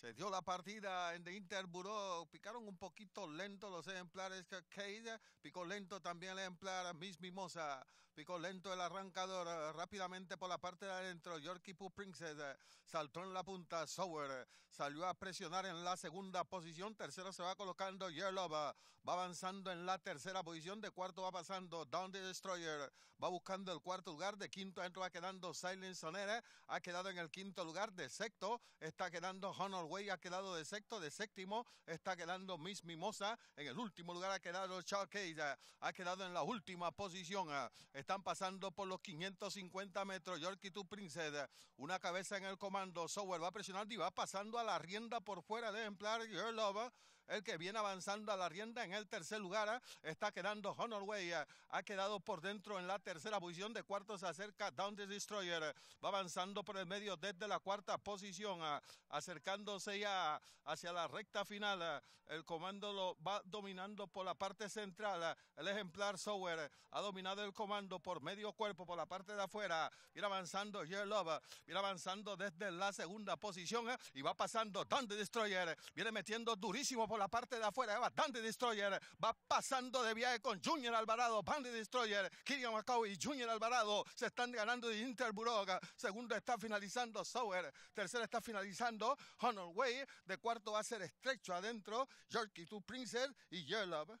Se dio la partida en Interburó, picaron un poquito lento los ejemplares Cade. picó lento también el ejemplar Miss Mimosa, picó lento el arrancador eh, rápidamente por la parte de adentro, Yorkie Poo Princess eh, saltó en la punta, Sower eh, salió a presionar en la segunda posición, tercero se va colocando Yerlova va avanzando en la tercera posición, de cuarto va pasando Down the Destroyer, va buscando el cuarto lugar, de quinto adentro va quedando Silent Sonera, ha quedado en el quinto lugar, de sexto está quedando Honor Way ha quedado de sexto, de séptimo está quedando Miss Mimosa, en el último lugar ha quedado Case, ha quedado en la última posición, ah, están pasando por los 550 metros, Yorkie to Princess, una cabeza en el comando, Sower va a presionar y va pasando a la rienda por fuera de ejemplar Your el que viene avanzando a la rienda en el tercer lugar. ¿eh? Está quedando Honorway, ¿eh? ha quedado por dentro en la tercera posición. De cuarto se acerca Down the Destroyer, ¿eh? va avanzando por el medio desde la cuarta posición, acercándose ya hacia la recta final. El comando lo va dominando por la parte central. El ejemplar Sower ha dominado el comando por medio cuerpo, por la parte de afuera. Viene avanzando J-Love... viene avanzando desde la segunda posición y va pasando Down the Destroyer. Viene metiendo durísimo por la parte de afuera, va bastante Destroyer, va pasando de viaje con Junior Alvarado, de Destroyer, Kirian Macau y Junior Alvarado se están ganando de Interburoga. segundo está finalizando Sauer, tercero está finalizando Honor Way, de cuarto va a ser estrecho adentro, Yorkie to Princess y Yellow.